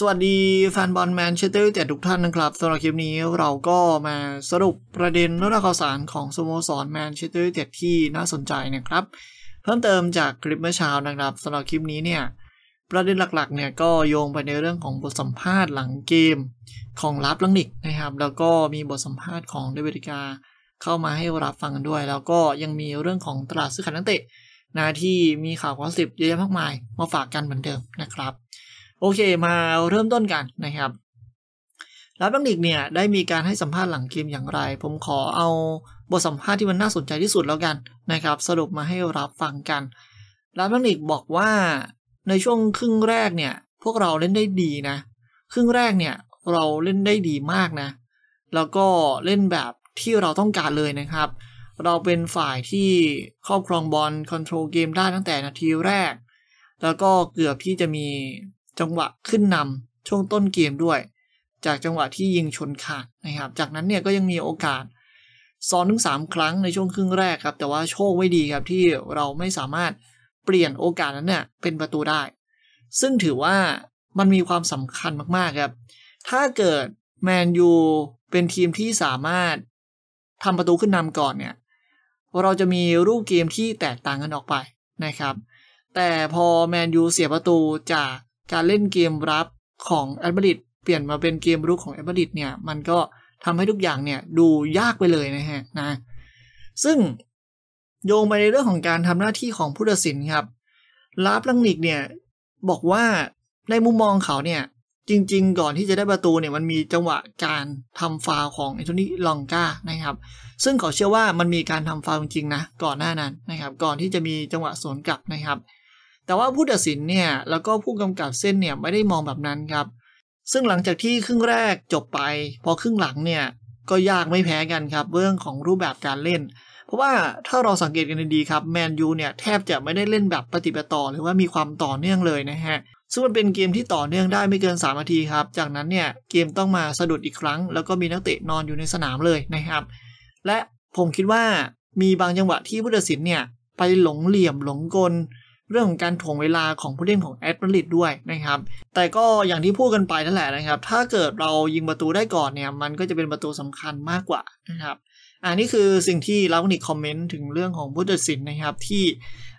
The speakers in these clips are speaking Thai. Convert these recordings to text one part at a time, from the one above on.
สวัสดีแฟนบอลแมนเชสเตอร์ยูไนเต็ดทุกท่านนะครับสำหรับคลิปนี้เราก็มาสรุปประเด็นเรื่องข่าวสารของสโมสรแมนเชสเตอร์ยูไนเต็ดที่น่าสนใจนะครับ เพิ่มเติมจากคลิปเมื่อเช้านะครับสำหรับคลิปนี้เนี่ยประเด็นหลักๆเนี่ยก็โยงไปในเรื่องของบทสัมภาษณ์หลังเกม ของลับลังนิกนะครับ แล้วก็มีบทสัมภาษณ์ของเดวิดกาเข้ามาให้รับฟังกันด้วย แล้วก็ยังมีเรื่องของตลาดซื้อขายนักเตะนะที่มีข่าวความสิบเยอะแยะมากมายมาฝากกันเหมือนเดิมนะครับโอเค มาเริ่มต้นกันนะครับ รับดังดิกเนี่ยได้มีการให้สัมภาษณ์หลังเกมอย่างไร ผมขอเอาบทสัมภาษณ์ที่มันน่าสนใจที่สุดแล้วกันนะครับ สรุปมาให้รับฟังกัน รับดังดิกบอกว่าในช่วงครึ่งแรกเนี่ยพวกเราเล่นได้ดีนะ ครึ่งแรกเนี่ย เราเล่นได้ดีมากนะ แล้วก็เล่นแบบที่เราต้องการเลยนะครับ เราเป็นฝ่ายที่ครอบครองบอลคอนโทรลเกมได้ตั้งแต่นาทีแรก แล้วก็เกือบที่จะมีจังหวะขึ้นนำช่วงต้นเกมด้วยจากจังหวะที่ยิงชนขาดนะครับ จากนั้นเนี่ยก็ยังมีโอกาส้อนถึงสามครั้งในช่วงครึ่งแรกครับ แต่ว่าโชคไม่ดีครับที่เราไม่สามารถเปลี่ยนโอกาสนั้นเนี่ยเป็นประตูได้ ซึ่งถือว่ามันมีความสำคัญมากๆครับ ถ้าเกิดแมนยูเป็นทีมที่สามารถทำประตูขึ้นนำก่อนเนี่ยเราจะมีรูปเกมที่แตกต่างกันออกไปนะครับ แต่พอแมนยูเสียประตูจากการเล่นเกมรับของแอดบริดเปลี่ยนมาเป็นเกมรุกของแอดบริดเนี่ย มันก็ทำให้ทุกอย่างเนี่ยดูยากไปเลยนะฮะนะ ซึ่งโยงไปในเรื่องของการทำหน้าที่ของผู้ตัดสินครับลาฟลังนิกเนี่ย บอกว่าในมุมมองเขาเนี่ย จริงๆก่อนที่จะได้ประตูเนี่ย มันมีจังหวะการทำฟาวของไอนโทนีลองกานะครับ ซึ่งเขาเชื่อว่ามันมีการทำฟาวจริงๆนะก่อนหน้านั้นนะครับ ก่อนที่จะมีจังหวะสวนกลับนะครับแต่ว่าผู้ตัดสินเนี่ย แล้วก็ผู้กำกับเส้นเนี่ยไม่ได้มองแบบนั้นครับ ซึ่งหลังจากที่ครึ่งแรกจบไป พอครึ่งหลังเนี่ยก็ยากไม่แพ้กันครับเรื่องของรูปแบบการเล่น เพราะว่าถ้าเราสังเกตกันดีครับแมนยูเนี่ยแทบจะไม่ได้เล่นแบบปฏิปต่อ หรือว่ามีความต่อเนื่องเลยนะฮะซึ่งมันเป็นเกมที่ต่อเนื่องได้ไม่เกิน3นาทีครับจากนั้นเนี่ยเกมต้องมาสะดุดอีกครั้ง แล้วก็มีนักเตะนอนอยู่ในสนามเลยนะครับ และผมคิดว่ามีบางจังหวะที่ผู้ตัดสินเนี่ยไปหลงเหลี่ยมหลงกลเรื่องของการถ่วงเวลาของผู้เล่นของแอตเลติดด้วยนะครับ แต่ก็อย่างที่พูดกันไปนั่นแหละนะครับ ถ้าเกิดเรายิงประตูได้ก่อนเนี่ย มันก็จะเป็นประตูสำคัญมากกว่านะครับ อันนี้คือสิ่งที่ลาวนิกคอมเมนต์ถึงเรื่องของผู้ตัดสินนะครับ ที่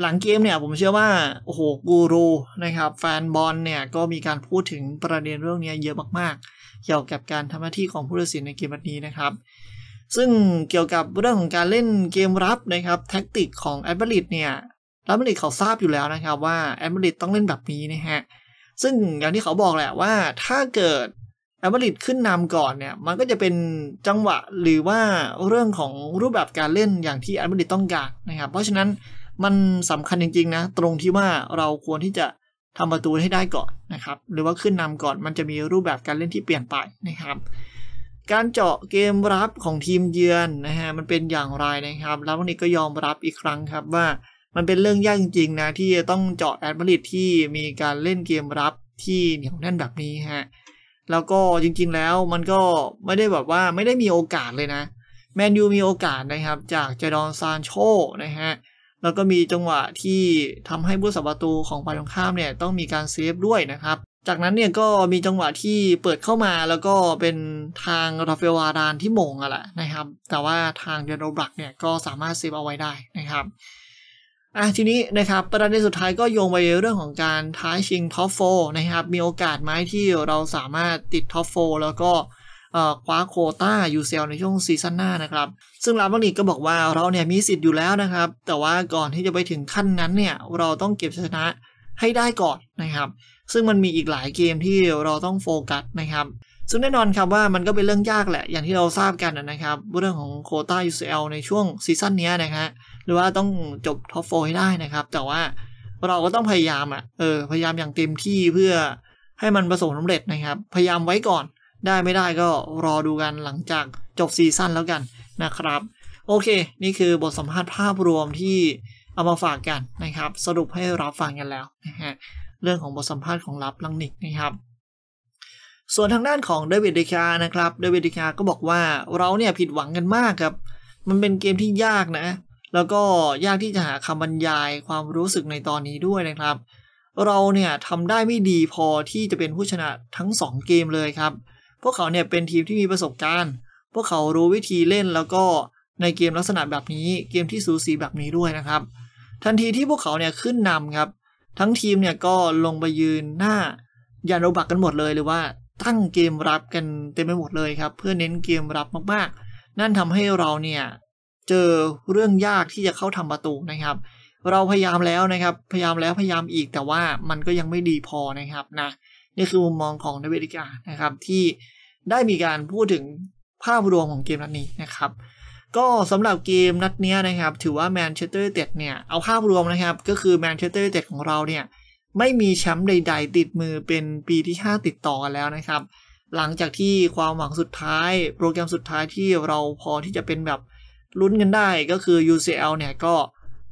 หลังเกมเนี่ยผมเชื่อว่าโอ้โหกูรูนะครับแฟนบอลเนี่ยก็มีการพูดถึงประเด็นเรื่องนี้เยอะมากๆ เกี่ยวกับการทำหน้าที่ของผู้ตัดสินในเกมนี้นะครับ ซึ่งเกี่ยวกับเรื่องของการเล่นเกมรับนะครับ แท็กติกของแอเบลิตเนี่ยแล้วมาดริดเขาทราบอยู่แล้วนะครับว่าแอมาริดต้องเล่นแบบนี้นะฮะ ซึ่งอย่างที่เขาบอกแหละว่าถ้าเกิดแอมาริดขึ้นนำก่อนเนี่ย มันก็จะเป็นจังหวะหรือว่าเรื่องของรูปแบบการเล่นอย่างที่แอมาริดต้องการนะครับ เพราะฉะนั้นมันสำคัญจริงๆนะตรงที่ว่าเราควรที่จะทำประตูให้ได้ก่อนนะครับ หรือว่าขึ้นนำก่อน มันจะมีรูปแบบการเล่นที่เปลี่ยนไปนะครับ การเจาะเกมรับของทีมเยือนนะฮะมันเป็นอย่างไรนะครับแล้ววันนี้ก็ยอมรับอีกครั้งครับว่ามันเป็นเรื่องยากจริงๆนะที่จะต้องเจาะแอดมิลิตที่มีการเล่นเกมรับที่เหนียวแน่นแบบนี้ฮะแล้วก็จริง ๆแล้วมันก็ไม่ได้แบบว่าไม่ได้มีโอกาสเลยนะแมนยูมีโอกาสนะครับ จากเจดอนซานโชนะฮะแล้วก็มีจังหวะที่ทำให้ผู้สัประตูของฝ่ายตรงข้ามเนี่ย ต้องมีการเซฟด้วยนะครับ จากนั้นเนี่ยก็มีจังหวะที่เปิดเข้ามา แล้วก็เป็นทางราเฟลวาดานที่มงอะแหละนะครับแต่ว่าทางเดนโรบักเนี่ยก็สามารถเซฟเอาไว้ได้นะครับอ่ะทีนี้นะครับประเด็นสุดท้ายก็โยงไปเรื่องของการท้าชิงท็อปโฟนะครับ มีโอกาสไหมที่เราสามารถติดท็อปโฟแล้วก็คว้าโคต้ายูเซลในช่วงซีซั่นหน้านะครับ ซึ่งลาบอนิกก็บอกว่าเราเนี่ยมีสิทธิ์อยู่แล้วนะครับ แต่ว่าก่อนที่จะไปถึงขั้นนั้นเนี่ยเราต้องเก็บชนะให้ได้ก่อนนะครับ ซึ่งมันมีอีกหลายเกมที่เราต้องโฟกัสนะครับ ซึ่งแน่นอนครับว่ามันก็เป็นเรื่องยากแหละอย่างที่เราทราบกันนะครับเรื่องของโคต้ายูเซลในช่วงซีซั่นนี้นะครับหรือว่าต้องจบท็อปโฟให้ได้นะครับ แต่ว่าเราก็ต้องพยายามอ่ะเออพยายามอย่างเต็มที่เพื่อให้มันประสบสาเร็จนะครับพยายามไว้ก่อนได้ไม่ได้ก็รอดูกันหลังจากจบซีซั่นแล้วกันนะครับ โอเค นี่คือบทสัมภาษณ์ภาพรวมที่เอามาฝากกันนะครับ สรุปให้รับฟังกันแล้วนะฮะเรื่องของบทสัมภาษณ์ของรับลังนิกนะครับ ส่วนทางด้านของเดวิดเดคานะครับเดวิดเดคาก็บอกว่าเราเนี่ยผิดหวังกันมากครับ มันเป็นเกมที่ยากนะแล้วก็ยากที่จะหาคำบรรยายความรู้สึกในตอนนี้ด้วยนะครับ เราเนี่ยทำได้ไม่ดีพอที่จะเป็นผู้ชนะทั้ง2เกมเลยครับ พวกเขาเนี่ย เป็นทีมที่มีประสบการณ์ พวกเขารู้วิธีเล่นแล้วก็ในเกมลักษณะแบบนี้ เกมที่สูสีแบบนี้ด้วยนะครับ ทันทีที่พวกเขาเนี่ย ขึ้นนำครับ ทั้งทีมเนี่ยก็ลงไปยืนหน้ายานโรบักกันหมดเลยหรือว่าตั้งเกมรับกันเต็มไปหมดเลยครับเพื่อเน้นเกมรับมาก ๆ นั่นทำให้เราเนี่ยเจอเรื่องยากที่จะเข้าทำประตูนะครับ เราพยายามแล้วนะครับ พยายามแล้วพยายามอีกแต่ว่ามันก็ยังไม่ดีพอนะครับนะ นี่คือมุมมองของนเดวิดกานะครับที่ได้มีการพูดถึงภาพรวมของเกมนัดนี้นะครับ ก็สำหรับเกมนัดนี้นะครับถือว่าแมนเชสเตอร์เต็ดเนี่ย เอาภาพรวมนะครับก็คือแมนเชสเตอร์เต็ดของเราเนี่ยไม่มีแชมป์ใดๆ ติดมือเป็นปีที่5ติดต่อกันแล้วนะครับหลังจากที่ความหวังสุดท้าย โปรแกรมสุดท้ายที่เราพอที่จะเป็นแบบลุ้นกันได้ก็คือ UCL เนี่ยก็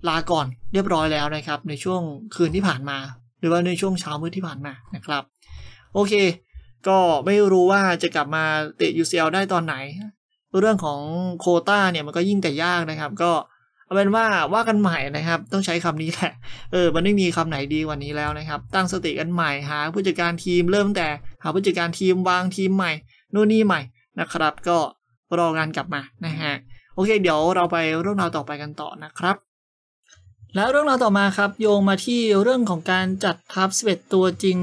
ลาก่อน เรียบร้อยแล้วนะครับ ในช่วงคืนที่ผ่านมา หรือว่าในช่วงเช้ามืดที่ผ่านมานะครับ โอเค ก็ไม่รู้ว่าจะกลับมาเตะ UCL ได้ตอนไหนเรื่องของโคต้าเนี่ยมันก็ยิ่งแต่ยากนะครับ ก็เอาเป็นว่าว่ากันใหม่นะครับ ต้องใช้คำนี้แหละเออมันไม่มีคำไหนดีกว่านี้แล้วนะครับ ตั้งสติกันใหม่หาผู้จัดการทีมเริ่มแต่ หาผู้จัดการทีมวางทีมใหม่โน่นนี่ใหม่นะครับ ก็รอการกลับมานะฮะโอเคเดี๋ยวเราไปเรื่องราวต่อไปกันต่อนะครับ แล้วเรื่องราวต่อมาครับโยงมาที่เรื่องของการจัดทัพเ1ตัวจริง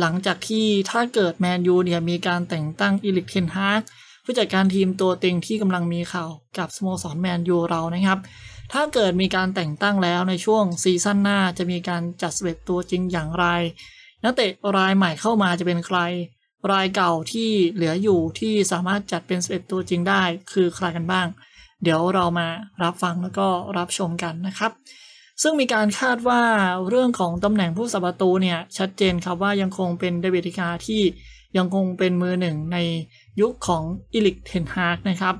หลังจากที่ถ้าเกิดแมนยูเนี่ยมีการแต่งตั้งอิลิกเทนฮากผู้จัดการทีมตัวเต็งที่กำลังมีข่าวกับสโมสรแมนยูเรานะครับ ถ้าเกิดมีการแต่งตั้งแล้วในช่วงซีซั่นหน้าจะมีการจัดสเวตตัวจริงอย่างไร นักเตะรายใหม่เข้ามาจะเป็นใคร รายเก่าที่เหลืออยู่ที่สามารถจัดเป็นสเวตตัวจริงได้คือใครกันบ้างเดี๋ยวเรามารับฟังแล้วก็รับชมกันนะครับ ซึ่งมีการคาดว่าเรื่องของตำแหน่งผู้สับประตูเนี่ยชัดเจนครับว่ายังคงเป็นเดวิดิกาที่ยังคงเป็นมือหนึ่งในยุคของอิลิกเทนฮากนะครับ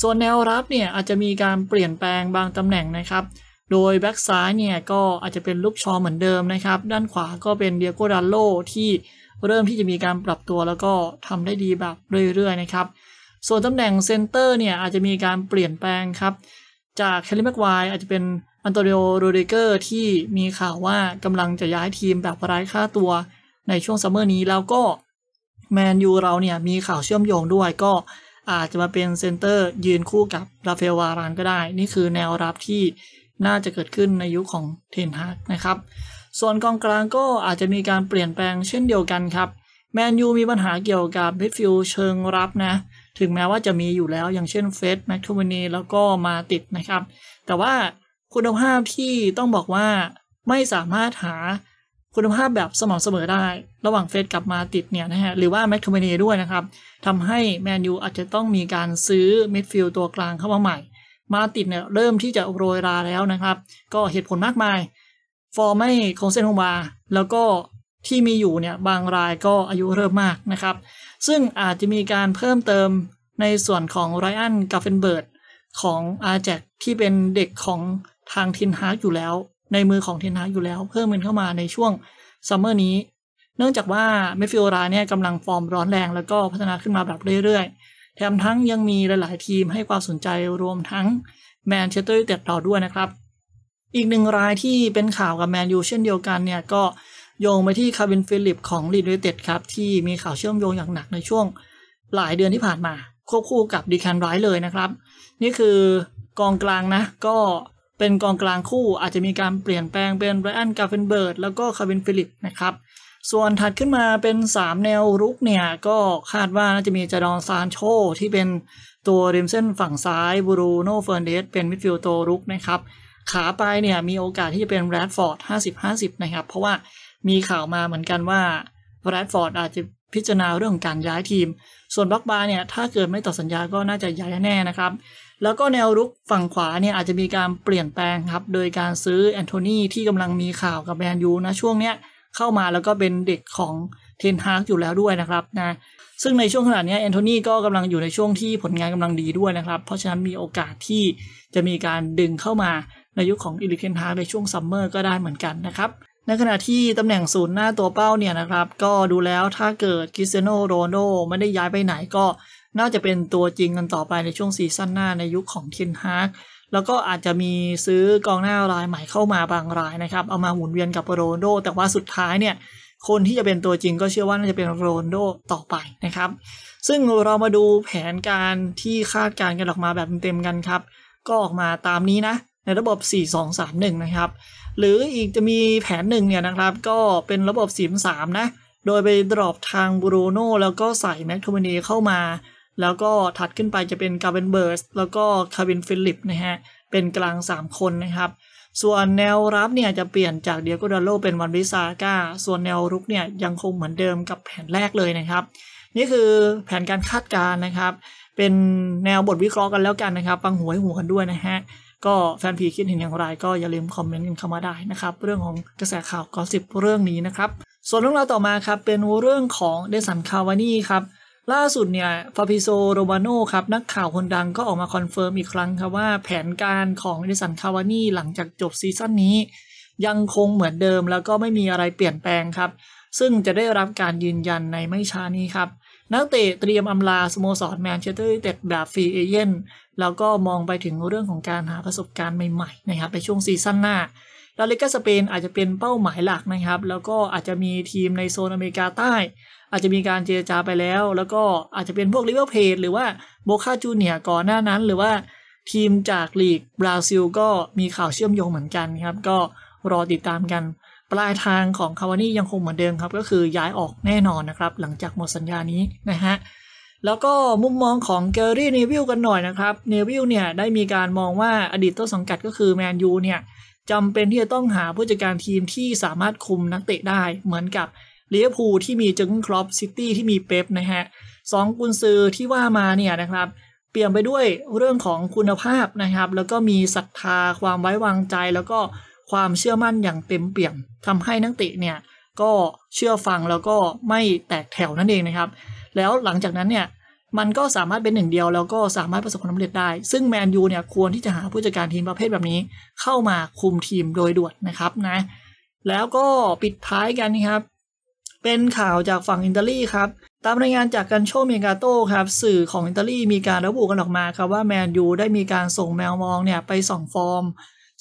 ส่วนแนวรับเนี่ย อาจจะมีการเปลี่ยนแปลงบางตำแหน่งนะครับ โดยแบ็กซ้ายเนี่ยก็อาจจะเป็นลูกชอเหมือนเดิมนะครับ ด้านขวาก็เป็นเดียโกดัลโลที่เริ่มที่จะมีการปรับตัวแล้วก็ทำได้ดีแบบเรื่อยๆ นะครับส่วนตำแหน่งเซนเตอร์เนี่ยอาจจะมีการเปลี่ยนแปลงครับ จากแคลิแม็กไวอาจจะเป็นอันโตนิโอโรเดเกอร์ที่มีข่าวว่ากำลังจะย้ายทีมแบบไร้ค่าตัว ในช่วงซัมเมอร์นี้แล้วก็แมนยูเราเนี่ยมีข่าวเชื่อมโยงด้วยก็อาจจะมาเป็นเซนเตอร์ยืนคู่กับราเฟลวารานก็ได้ นี่คือแนวรับที่น่าจะเกิดขึ้นในยุคขของเทนฮากนะครับ ส่วนกองกลางก็อาจจะมีการเปลี่ยนแปลงเช่นเดียวกันครับแมนยูมีปัญหาเกี่ยวกับมิดฟิลด์เชิงรับนะถึงแม้ว่าจะมีอยู่แล้วอย่างเช่นเฟสแมคทูเวนีแล้วก็มาติดนะครับ แต่ว่าคุณภาพที่ต้องบอกว่าไม่สามารถหาคุณภาพแบบสม่ำเสมอได้ ระหว่างเฟสกับมาติดเนี่ยนะฮะหรือว่าแมคทูเวนีด้วยนะครับทำให้แมนยูอาจจะต้องมีการซื้อมิดฟิลด์ตัวกลางเข้ามาใหม่ มาติดเนี่ยเริ่มที่จะโรยราแล้วนะครับ ก็เหตุผลมากมาย ฟอร์ไม่คงเส้นคงวาแล้วก็ที่มีอยู่เนี่ยบางรายก็อายุเริ่มมากนะครับซึ่งอาจจะมีการเพิ่มเติมในส่วนของไรอันกาเฟนเบิร์ดของอาแจกที่เป็นเด็กของทางทินฮากอยู่แล้ว ในมือของทินฮากอยู่แล้วเพิ่มมินเข้ามาในช่วงซัมเมอร์นี้ เนื่องจากว่าเมฟิโอราเนี่ยกำลังฟอร์มร้อนแรงแล้วก็พัฒนาขึ้นมาแบบเรื่อยๆ แถมทั้งยังมีหลายๆทีมให้ความสนใจรวมทั้งแมนเชสเตอร์ยูไนเต็ดต่อด้วยนะครับ อีกหนึ่งรายที่เป็นข่าวกับแมนยูเช่นเดียวกันเนี่ยก็โยงไปที่คาร์วินฟิลิปของลีดเวเต็ดครับ ที่มีข่าวเชื่อมโยงอย่างหนักในช่วงหลายเดือนที่ผ่านมาควบคู่กับดีแคนไรเลยนะครับ นี่คือกองกลางนะ ก็เป็นกองกลางคู่อาจจะมีการเปลี่ยนแปลงเป็นไรอันกาเฟนเบิร์ดแล้วก็คาร์วินฟิลิปนะครับ ส่วนถัดขึ้นมาเป็น 3 แนวรุกเนี่ย ก็คาดว่าน่าจะมีจารอนซานโชที่เป็นตัวริมเส้นฝั่งซ้ายบรูโนเฟอร์เดสเป็นมิดฟิลด์ตัวรุกนะครับขาไปเนี่ยมีโอกาสที่จะเป็นแรดฟอร์ด50-50นะครับเพราะว่ามีข่าวมาเหมือนกันว่าแรดฟอร์ดอาจจะพิจารณาเรื่องการย้ายทีม ส่วนบักบาเนี่ยถ้าเกิดไม่ต่อสัญญาก็น่าจะย้ายแน่นะครับ แล้วก็แนวรุกฝั่งขวาเนี่ยอาจจะมีการเปลี่ยนแปลงครับ โดยการซื้อแอนโทนีที่กำลังมีข่าวกับแมนยูนะช่วงเนี้ยเข้ามาแล้วก็เป็นเด็กของเทนฮากอยู่แล้วด้วยนะครับนะซึ่งในช่วงขนาดนี้แอนโทนีก็กำลังอยู่ในช่วงที่ผลงานกำลังดีด้วยนะครับเพราะฉะนั้นมีโอกาสที่จะมีการดึงเข้ามาในยุคขของอิลิเคนฮาร์ในช่วงซัมเมอร์ก็ได้เหมือนกันนะครับในขณะที่ตำแหน่งศูนย์หน้าตัวเป้าเนี่ยนะครับ ก็ดูแล้วถ้าเกิดคริสเตียโนโรนโดไม่ได้ย้ายไปไหนก็น่าจะเป็นตัวจริงกันต่อไปในช่วงซีซั่นหน้าในยุคขของเทนฮากแล้วก็อาจจะมีซื้อกองหน้ารายใหม่เข้ามาบางรายนะครับ เอามาหมุนเวียนกับโรนโดแต่ว่าสุดท้ายเนี่ยคนที่จะเป็นตัวจริงก็เชื่อว่าน่าจะเป็นโรนโดต่อไปนะครับซึ่งเรามาดูแผนการที่คาดการณ์กันออกมาแบบเต็มๆกันครับ ก็ออกมาตามนี้นะ ในระบบ4 2 3 1นะครับหรืออีกจะมีแผนหนึ่งเนี่ยนะครับก็เป็นระบบสสีมามนะ โดยไปดรอปทางบูโรโนแล้วก็ใส่แม็กโทมินีเข้ามา แล้วก็ถัดขึ้นไปจะเป็นกาเบนเบิร์สแล้วก็คาร์บินฟิลิปนะฮะ เป็นกลาง 3 คนนะครับ ส่วนแนวรับเนี่ยจะเปลี่ยนจากเดียโกดาโลเป็นวันวิซาก้า ส่วนแนวรุกเนี่ยยังคงเหมือนเดิมกับแผนแรกเลยนะครับ นี่คือแผนการคาดการณ์นะครับ เป็นแนวบทวิเคราะห์กันแล้วกันนะครับฟังหัวให้หัวกันด้วยนะฮะก็แฟนพีคิดเห็นอย่างไรก็อย่าลืมคอมเมนต์กันเข้ามาได้นะครับเรื่องของกระแสข่าวกอสิบเรื่องนี้นะครับส่วนเรื่องราวต่อมาครับเป็นเรื่องของเดสันคาวานี่ครับล่าสุดเนี่ยฟาพิโซโรบาโนครับนักข่าวคนดังก็ออกมาคอนเฟิร์มอีกครั้งครับว่าแผนการของเดสันคาวานี่หลังจากจบซีซั่นนี้ ยังคงเหมือนเดิมแล้วก็ไม่มีอะไรเปลี่ยนแปลงครับ ซึ่งจะได้รับการยืนยันในไม่ช้านี้ครับนักเตะเตรียมอำลา สโมสรแมนเชสเตอร์เต็ดแบบฟรีเอเย่นแล้วก็มองไปถึงเรื่องของการหาประสบการณ์ใหม่ๆนะครับในช่วงซีซั่นหน้าลาลิกาสเปน อาจจะเป็นเป้าหมายหลักนะครับ แล้วก็อาจจะมีทีมในโซนอเมริกาใต้ อาจจะมีการเจรจาไปแล้ว แล้วก็อาจจะเป็นพวกลิเวอร์พูลหรือว่าโบคาจูเนียก่อนหน้านั้น หรือว่าทีมจากลีกบราซิลก็มีข่าวเชื่อมโยงเหมือนกันครับก็รอติดตามกันปลายทางของคาวานี่ยังคงเหมือนเดิมครับ ก็คือย้ายออกแน่นอนนะครับ หลังจากหมดสัญญานี้นะฮะ แล้วก็มุมมองของเกอรี่เนวิลกันหน่อยนะครับเนวิลเนี่ยได้มีการมองว่าอดีตต้นสังกัดก็คือแมนยูเนี่ยจำเป็นที่จะต้องหาผู้จัดการทีมที่สามารถคุมนักเตะได้ เหมือนกับเลียพูที่มีเจงครอปซิตี้ที่มีเป๊ปนะฮะสองกุนซือที่ว่ามาเนี่ยนะครับ เปลี่ยนไปด้วยเรื่องของคุณภาพนะครับ แล้วก็มีศรัทธาความไว้วางใจแล้วก็ความเชื่อมั่นอย่างเต็มเปี่ยมทำให้นักเตะเนี่ยก็เชื่อฟังแล้วก็ไม่แตกแถวนั่นเองนะครับ แล้วหลังจากนั้นเนี่ยมันก็สามารถเป็นหนึ่งเดียวแล้วก็สามารถประสบความสำเร็จได้ ซึ่งแมนยูเนี่ยควรที่จะหาผู้จัดการทีมประเภทแบบนี้เข้ามาคุมทีมโดยด่วนนะครับนะแล้วก็ปิดท้ายกันนะครับ เป็นข่าวจากฝั่งอิตาลีครับตามรายงานจากการโชเมกาโต้ครับสื่อของอิตาลีมีการระบุกันออกมาครับว่าแมนยูได้มีการส่งแมวมองเนี่ยไปส่องฟอร์ม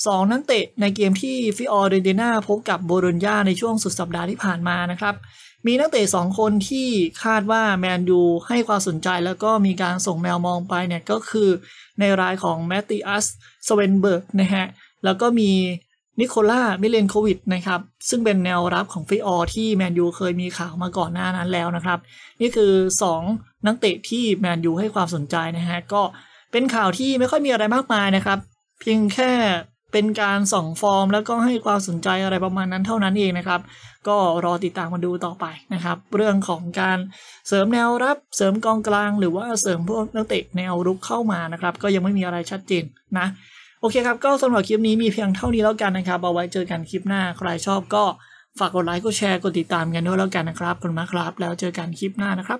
สองนักเตะในเกมที่ฟิออเรเดนาพบกับโบโลญญาในช่วงสุดสัปดาห์ที่ผ่านมานะครับ มีนักเตะสองคนที่คาดว่า แมนยูให้ความสนใจแล้วก็มีการส่งแมวมองไปเนี่ยก็คือในรายของแมตติอัสสเวนเบิร์กนะฮะแล้วก็มีนิโคล่ามิเลนโควิดนะครับซึ่งเป็นแนวรับของฟิออที่แมนยูเคยมีข่าวมาก่อนหน้านั้นแล้วนะครับ นี่คือ 2 นักเตะที่แมนยูให้ความสนใจนะฮะก็เป็นข่าวที่ไม่ค่อยมีอะไรมากมายนะครับ เพียงแค่เป็นการส่องฟอร์มแล้วก็ให้ความสนใจอะไรประมาณนั้นเท่านั้นเองนะครับ ก็รอติดตามมาดูต่อไปนะครับ เรื่องของการเสริมแนวรับ เสริมกองกลาง หรือว่าเสริมพวกนักเตะแนวรุกเข้ามานะครับ ก็ยังไม่มีอะไรชัดเจนนะ โอเคครับก็สำหรับคลิปนี้มีเพียงเท่านี้แล้วกันนะครับเอาไว้เจอกันคลิปหน้า ใครชอบก็ฝากกดไลค์กดแชร์กดติดตามกันด้วยแล้วกันนะครับขอบคุณมากครับ แล้วเจอกันคลิปหน้านะครับ